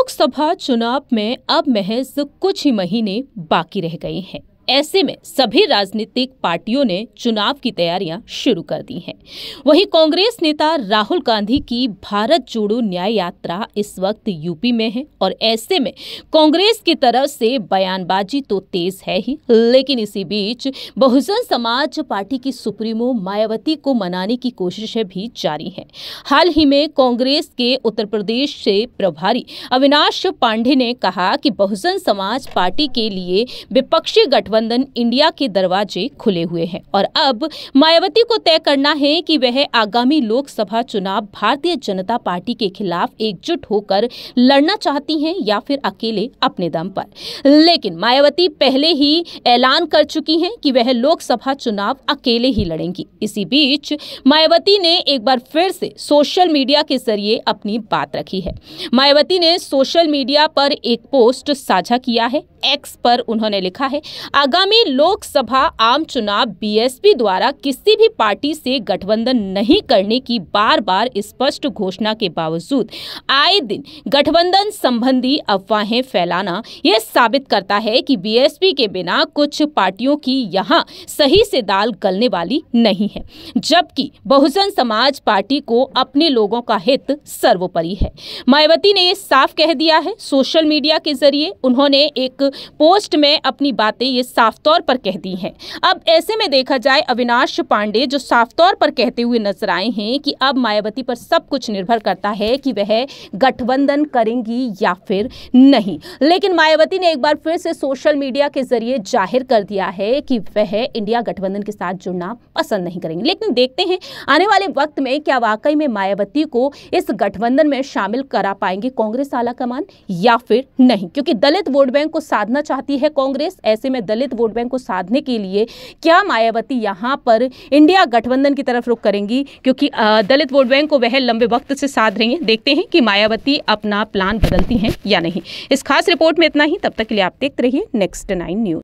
लोकसभा चुनाव में अब महज कुछ ही महीने बाकी रह गए हैं ऐसे में सभी राजनीतिक पार्टियों ने चुनाव की तैयारियां शुरू कर दी हैं वहीं कांग्रेस नेता राहुल गांधी की भारत जोड़ो न्याय यात्रा इस वक्त यूपी में है और ऐसे में कांग्रेस की तरफ से बयानबाजी तो तेज है ही लेकिन इसी बीच बहुजन समाज पार्टी की सुप्रीमो मायावती को मनाने की कोशिशें भी जारी है हाल ही में कांग्रेस के उत्तर प्रदेश से प्रभारी अविनाश पांडे ने कहा कि बहुजन समाज पार्टी के लिए विपक्षी गठबंधन गठबंधन इंडिया के दरवाजे खुले हुए हैं और अब मायावती को तय करना है कि वह आगामी लोकसभा चुनाव भारतीय जनता पार्टी के खिलाफ एकजुट होकर लड़ना चाहती हैं या फिर अकेले अपने दम पर लेकिन मायावती पहले ही ऐलान कर चुकी हैं कि वह लोकसभा चुनाव अकेले ही लड़ेंगी इसी बीच मायावती ने एक बार फिर से सोशल मीडिया के जरिए अपनी बात रखी है मायावती ने सोशल मीडिया पर एक पोस्ट साझा किया है एक्स पर उन्होंने लिखा है आगामी लोकसभा आम चुनाव बीएसपी द्वारा किसी भी पार्टी से गठबंधन नहीं करने की बार बार स्पष्ट घोषणा के बावजूद आए दिन गठबंधन संबंधी अफवाहें फैलाना यह साबित करता है कि बीएसपी के बिना कुछ पार्टियों की यहाँ सही से दाल गलने वाली नहीं है जबकि बहुजन समाज पार्टी को अपने लोगों का हित सर्वोपरि है मायावती ने यह साफ कह दिया है सोशल मीडिया के जरिए उन्होंने एक पोस्ट में अपनी बातें ये साफ तौर पर कह दी हैं अब ऐसे में देखा जाए अविनाश पांडे जो साफ तौर पर कहते हुए नजर आए हैं कि अब मायावती पर सब कुछ निर्भर करता है कि वह गठबंधन करेंगी या फिर नहीं लेकिन मायावती ने एक बार फिर से सोशल मीडिया के जरिए जाहिर कर दिया है कि वह इंडिया गठबंधन के साथ जुड़ना पसंद नहीं करेंगे लेकिन देखते हैं आने वाले वक्त में क्या वाकई में मायावती को इस गठबंधन में शामिल करा पाएंगे कांग्रेस आला कमान या फिर नहीं क्योंकि दलित वोट बैंक को साथ साधना चाहती है कांग्रेस ऐसे में दलित वोट बैंक को साधने के लिए क्या मायावती यहाँ पर इंडिया गठबंधन की तरफ रुख करेंगी क्योंकि दलित वोट बैंक को वह लंबे वक्त से साध रही हैं देखते हैं कि मायावती अपना प्लान बदलती हैं या नहीं इस खास रिपोर्ट में इतना ही तब तक के लिए आप देखते रहिए नेक्स्ट नाइन न्यूज़